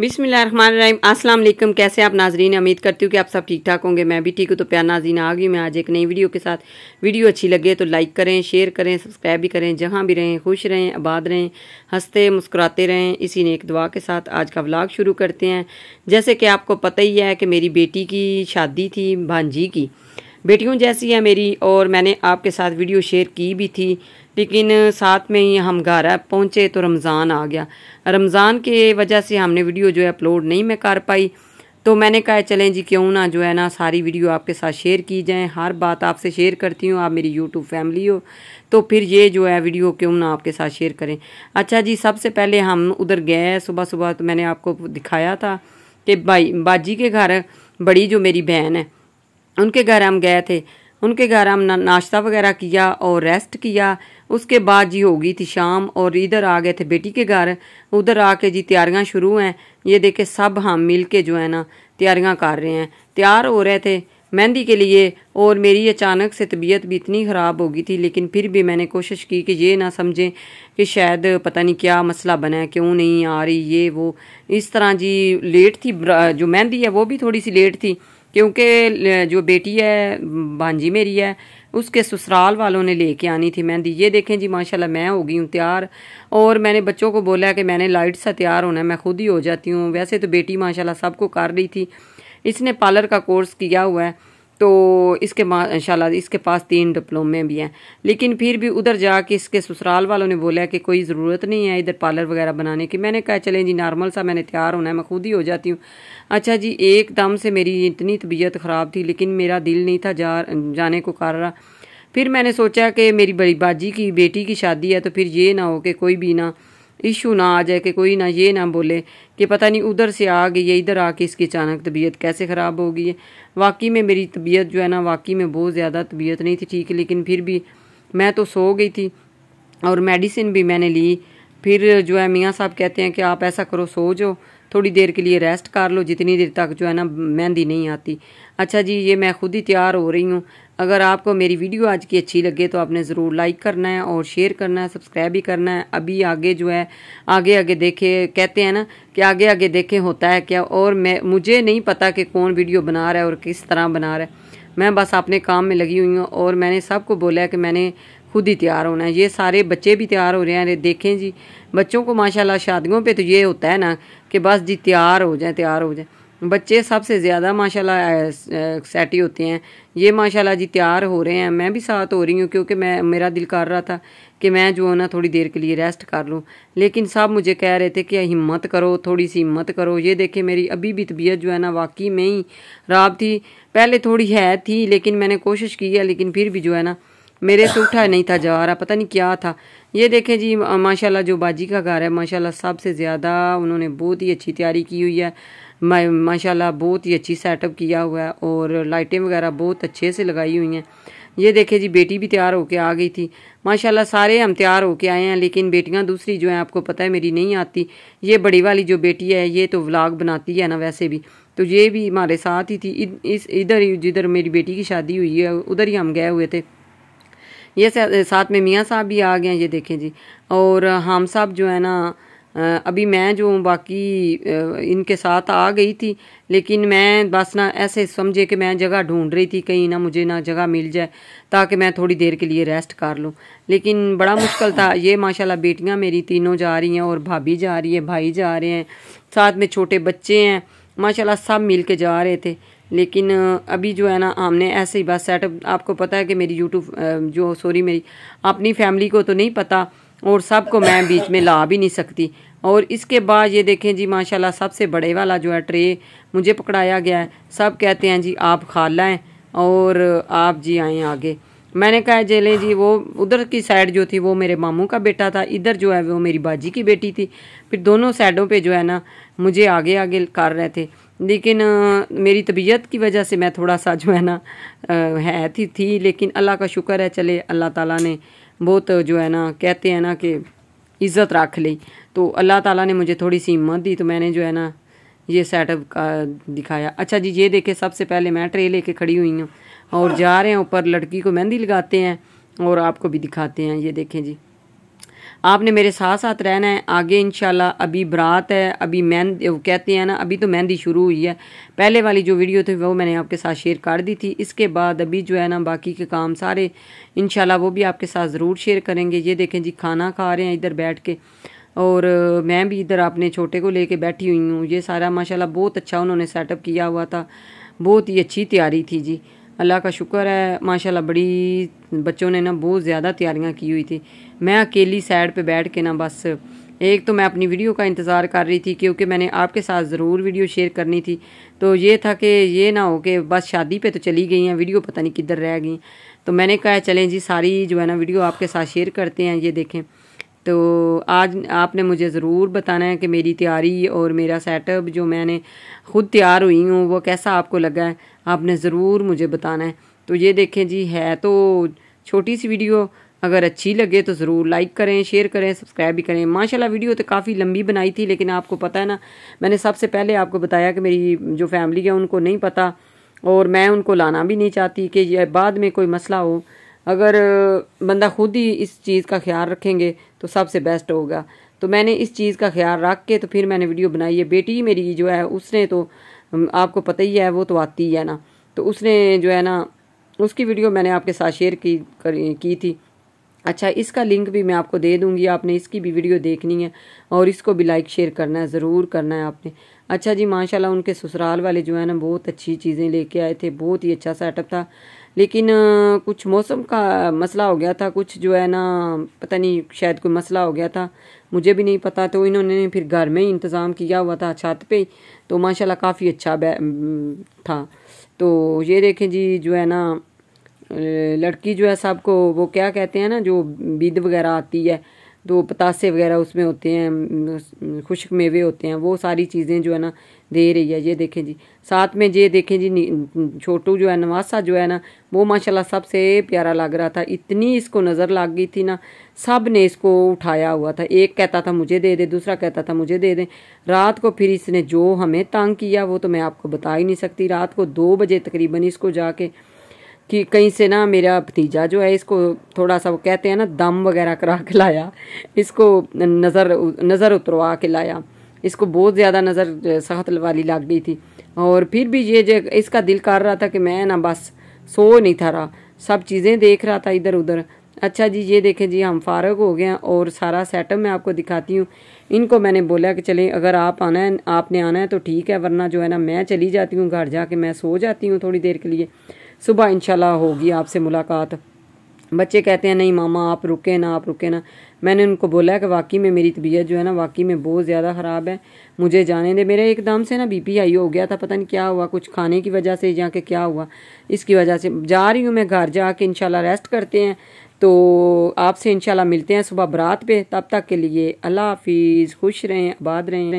बिसमीम अस्सलाम वालेकुम कैसे आप नाजरीन उम्मीद करती हूँ कि आप सब ठीक ठाक होंगे मैं भी ठीक हूँ तो प्यार नाजीन आ गई मैं आज एक नई वीडियो के साथ वीडियो अच्छी लगे तो लाइक करें शेयर करें सब्सक्राइब भी करें जहाँ भी रहें खुश रहें आबाद रहें हंसते मुस्कुराते रहें इसी ने एक दुआ के साथ आज का व्लाग शुरू करते हैं जैसे कि आपको पता ही है कि मेरी बेटी की शादी थी भांजी की बेटियों जैसी है मेरी और मैंने आपके साथ वीडियो शेयर की भी थी लेकिन साथ में ही हम घर पहुँचे तो रमज़ान आ गया रमज़ान के वजह से हमने वीडियो जो है अपलोड नहीं मैं कर पाई तो मैंने कहा चलें जी क्यों ना जो है ना सारी वीडियो आपके साथ शेयर की जाए हर बात आपसे शेयर करती हूँ आप मेरी यूट्यूब फैमिली हो तो फिर ये जो है वीडियो क्यों ना आपके साथ शेयर करें अच्छा जी सबसे पहले हम उधर गए सुबह सुबह तो मैंने आपको दिखाया था कि भाई बाजी के घर बड़ी जो मेरी बहन है उनके घर हम गए थे उनके घर हम ना, नाश्ता वगैरह किया और रेस्ट किया उसके बाद जी हो गई थी शाम और इधर आ गए थे बेटी के घर उधर आके जी तैयारियाँ शुरू हैं ये देखे सब हम मिल के जो है ना तैयारियाँ कर रहे हैं तैयार हो रहे थे मेहंदी के लिए और मेरी अचानक से तबीयत भी इतनी ख़राब हो गई थी लेकिन फिर भी मैंने कोशिश की कि ये ना समझें कि शायद पता नहीं क्या मसला बना है क्यों नहीं आ रही ये वो इस तरह जी लेट थी जो मेहंदी है वो भी थोड़ी सी लेट थी क्योंकि जो बेटी है भांजी मेरी है उसके ससुराल वालों ने लेके आनी थी मेहंदी ये देखें जी माशाल्लाह मैं हो गई हूँ तैयार और मैंने बच्चों को बोला कि मैंने लाइट सा तैयार होना है मैं खुद ही हो जाती हूँ वैसे तो बेटी माशाल्लाह सबको कर रही थी इसने पार्लर का कोर्स किया हुआ है तो इसके माशाल्लाह इसके पास तीन डिप्लोमे भी हैं लेकिन फिर भी उधर जाके इसके ससुराल वालों ने बोला कि कोई ज़रूरत नहीं है इधर पार्लर वगैरह बनाने की मैंने कहा चलें जी नॉर्मल सा मैंने तैयार होना है मैं खुद ही हो जाती हूँ अच्छा जी एकदम से मेरी इतनी तबीयत ख़राब थी लेकिन मेरा दिल नहीं था जा जाने को कर रहा फिर मैंने सोचा कि मेरी बड़ी बाजी की बेटी की शादी है तो फिर ये ना हो कि कोई भी ना इशू ना आ जाए कि कोई ना ये ना बोले कि पता नहीं उधर से आ गई है इधर आके इसकी अचानक तबीयत कैसे ख़राब हो गई है वाकई में मेरी तबीयत जो है ना वाकई में बहुत ज़्यादा तबीयत नहीं थी ठीक लेकिन फिर भी मैं तो सो गई थी और मेडिसिन भी मैंने ली फिर जो है मियाँ साहब कहते हैं कि आप ऐसा करो सो जाओ थोड़ी देर के लिए रेस्ट कर लो जितनी देर तक जो है ना मेहंदी नहीं आती अच्छा जी ये मैं खुद ही तैयार हो रही हूँ अगर आपको मेरी वीडियो आज की अच्छी लगे तो आपने ज़रूर लाइक करना है और शेयर करना है सब्सक्राइब भी करना है अभी आगे जो है आगे आगे देखे कहते हैं ना कि आगे आगे देखे होता है क्या और मैं मुझे नहीं पता कि कौन वीडियो बना रहा है और किस तरह बना रहा है मैं बस अपने काम में लगी हुई हूँ और मैंने सबको बोला है कि मैंने खुद ही तैयार होना है ये सारे बच्चे भी तैयार हो रहे हैं अरे देखें जी बच्चों को माशाल्लाह शादियों पे तो ये होता है ना कि बस जी तैयार हो जाए तैयार हो जाए बच्चे सबसे ज़्यादा माशाल्लाह सेट ही होते हैं ये माशाल्लाह जी तैयार हो रहे हैं मैं भी साथ हो रही हूँ क्योंकि मैं मेरा दिल कर रहा था कि मैं जो है ना थोड़ी देर के लिए रेस्ट कर लूँ लेकिन सब मुझे कह रहे थे कि हिम्मत करो थोड़ी सी हिम्मत करो ये देखे मेरी अभी भी तबीयत जो है ना वाकई में ही राब थी पहले थोड़ी है थी लेकिन मैंने कोशिश की है लेकिन फिर भी जो है ना मेरे से उठा नहीं था जा रहा पता नहीं क्या था ये देखें जी माशाल्लाह जो बाजी का घर है माशाल्लाह सबसे ज़्यादा उन्होंने बहुत ही अच्छी तैयारी की हुई है मैं माशाल्लाह बहुत ही अच्छी सेटअप किया हुआ है और लाइटें वगैरह बहुत अच्छे से लगाई हुई हैं ये देखे जी बेटी भी तैयार होके आ गई थी माशाल्लाह सारे हम तैयार होके आए हैं लेकिन बेटियां दूसरी जो हैं आपको पता है मेरी नहीं आती ये बड़ी वाली जो बेटी है ये तो व्लाग बनाती है ना वैसे भी तो ये भी हमारे साथ ही थी इस इधर ही जिधर मेरी बेटी की शादी हुई है उधर ही हम गए हुए थे ये साथ में मियाँ साहब भी आ गए हैं ये देखें जी और हम साहब जो है ना अभी मैं जो बाकी इनके साथ आ गई थी लेकिन मैं बस ना ऐसे समझे कि मैं जगह ढूंढ रही थी कहीं ना मुझे ना जगह मिल जाए ताकि मैं थोड़ी देर के लिए रेस्ट कर लूँ लेकिन बड़ा मुश्किल था ये माशाल्लाह बेटियाँ मेरी तीनों जा रही हैं और भाभी जा रही है भाई जा रहे हैं साथ में छोटे बच्चे हैं माशाल्लाह सब मिल के जा रहे थे लेकिन अभी जो है ना हमने ऐसे ही बस सेटअप आपको पता है कि मेरी यूट्यूब जो सॉरी मेरी अपनी फैमिली को तो नहीं पता और सबको मैं बीच में ला भी नहीं सकती और इसके बाद ये देखें जी माशाल्लाह सबसे बड़े वाला जो है ट्रे मुझे पकड़ाया गया है सब कहते हैं जी आप खा लाएँ और आप जी आए आगे मैंने कहा चले जी वो उधर की साइड जो थी वो मेरे मामू का बेटा था इधर जो है वो मेरी बाजी की बेटी थी फिर दोनों साइडों पे जो है ना मुझे आगे आगे कर रहे थे लेकिन मेरी तबीयत की वजह से मैं थोड़ा सा जो है ना है थी, थी लेकिन अल्लाह का शुक्र है चले अल्लाह ताला ने बहुत जो है ना कहते हैं ना कि इज़्ज़त रख ली तो अल्लाह ताला ने मुझे थोड़ी सी हिम्मत दी तो मैंने जो है ना ये सेटअप का दिखाया अच्छा जी ये देखे सबसे पहले मैं ट्रे लेके खड़ी हुई हूँ और जा रहे हैं ऊपर लड़की को मेहंदी लगाते हैं और आपको भी दिखाते हैं ये देखें जी आपने मेरे साथ साथ रहना है आगे इनशाला अभी बरात है अभी मेहंदी कहते हैं ना अभी तो मेहंदी शुरू हुई है पहले वाली जो वीडियो थी वो मैंने आपके साथ शेयर कर दी थी इसके बाद अभी जो है ना बाकी के काम सारे इंशाल्लाह वो भी आपके साथ ज़रूर शेयर करेंगे ये देखें जी खाना खा रहे हैं इधर बैठ के और मैं भी इधर अपने छोटे को लेके बैठी हुई हूँ ये सारा माशाल्लाह बहुत अच्छा उन्होंने सेटअप किया हुआ था बहुत ही अच्छी तैयारी थी जी अल्लाह का शुक्र है माशाल्लाह बड़ी बच्चों ने ना बहुत ज़्यादा तैयारियाँ की हुई थी मैं अकेली साइड पे बैठ के ना बस एक तो मैं अपनी वीडियो का इंतज़ार कर रही थी क्योंकि मैंने आपके साथ ज़रूर वीडियो शेयर करनी थी तो ये था कि ये ना हो कि बस शादी पे तो चली गई हैं वीडियो पता नहीं किधर रह गई तो मैंने कहा चलें जी सारी जो है ना वीडियो आपके साथ शेयर करते हैं ये देखें तो आज आपने मुझे ज़रूर बताना है कि मेरी तैयारी और मेरा सेटअप जो मैंने ख़ुद तैयार हुई हूँ वो कैसा आपको लगा है आपने ज़रूर मुझे बताना है तो ये देखें जी है तो छोटी सी वीडियो अगर अच्छी लगे तो ज़रूर लाइक करें शेयर करें सब्सक्राइब भी करें माशाल्लाह वीडियो तो काफ़ी लंबी बनाई थी लेकिन आपको पता है ना मैंने सबसे पहले आपको बताया कि मेरी जो फैमिली है उनको नहीं पता और मैं उनको लाना भी नहीं चाहती कि बाद में कोई मसला हो अगर बंदा खुद ही इस चीज़ का ख्याल रखेंगे तो सबसे बेस्ट होगा तो मैंने इस चीज़ का ख्याल रख के तो फिर मैंने वीडियो बनाई है बेटी मेरी जो है उसने तो आपको पता ही है वो तो आती है ना तो उसने जो है ना उसकी वीडियो मैंने आपके साथ शेयर की कर, की थी अच्छा इसका लिंक भी मैं आपको दे दूंगी आपने इसकी भी वीडियो देखनी है और इसको भी लाइक शेयर करना है ज़रूर करना है आपने अच्छा जी माशाल्लाह उनके ससुराल वाले जो है ना बहुत अच्छी चीज़ें लेके आए थे बहुत ही अच्छा सेटअप था लेकिन कुछ मौसम का मसला हो गया था कुछ जो है ना पता नहीं शायद कोई मसला हो गया था मुझे भी नहीं पता तो इन्होंने फिर घर में ही इंतज़ाम किया हुआ था छत पे तो माशाल्लाह काफ़ी अच्छा था तो ये देखें जी जो है ना लड़की जो है सबको वो क्या कहते हैं ना जो बिद वगैरह आती है दो पतासे वगैरह उसमें होते हैं खुश्क मेवे होते हैं वो सारी चीज़ें जो है ना दे रही है ये देखें जी साथ में ये देखें जी छोटू जो है नवासा जो है ना वो माशाल्लाह सबसे प्यारा लग रहा था इतनी इसको नज़र लग गई थी ना सब ने इसको उठाया हुआ था एक कहता था मुझे दे दे दूसरा कहता था मुझे दे दे रात को फिर इसने जो हमें तंग किया वो तो मैं आपको बता ही नहीं सकती रात को दो बजे तकरीबन इसको जाके कि कहीं से ना मेरा भतीजा जो है इसको थोड़ा सा वो कहते हैं ना दम वगैरह करा के लाया इसको नज़र नज़र उतरवा के लाया इसको बहुत ज़्यादा नज़र सहत वाली लग गई थी और फिर भी ये जो इसका दिल कर रहा था कि मैं ना बस सो नहीं था रहा सब चीज़ें देख रहा था इधर उधर अच्छा जी ये देखें जी हम फारग हो गए हैं और सारा सेटअप मैं आपको दिखाती हूँ इनको मैंने बोला कि चलें अगर आप आना है आपने आना है तो ठीक है वरना जो है ना मैं चली जाती हूँ घर जाके मैं सो जाती हूँ थोड़ी देर के लिए सुबह इंशाल्लाह होगी आपसे मुलाकात बच्चे कहते हैं नहीं मामा आप रुके ना आप रुके ना मैंने उनको बोला कि वाकई में मेरी तबीयत जो है ना वाकई में बहुत ज़्यादा ख़राब है मुझे जाने दे मेरे एकदम से ना बीपी हाई हो गया था पता नहीं क्या हुआ कुछ खाने की वजह से या कि क्या हुआ इसकी वजह से जा रही हूँ मैं घर जा कर इनशाला रेस्ट करते हैं तो आपसे इनशाला मिलते हैं सुबह बरात पर तब तक के लिए अल्लाह हाफिज़ खुश रहें आबाद रहें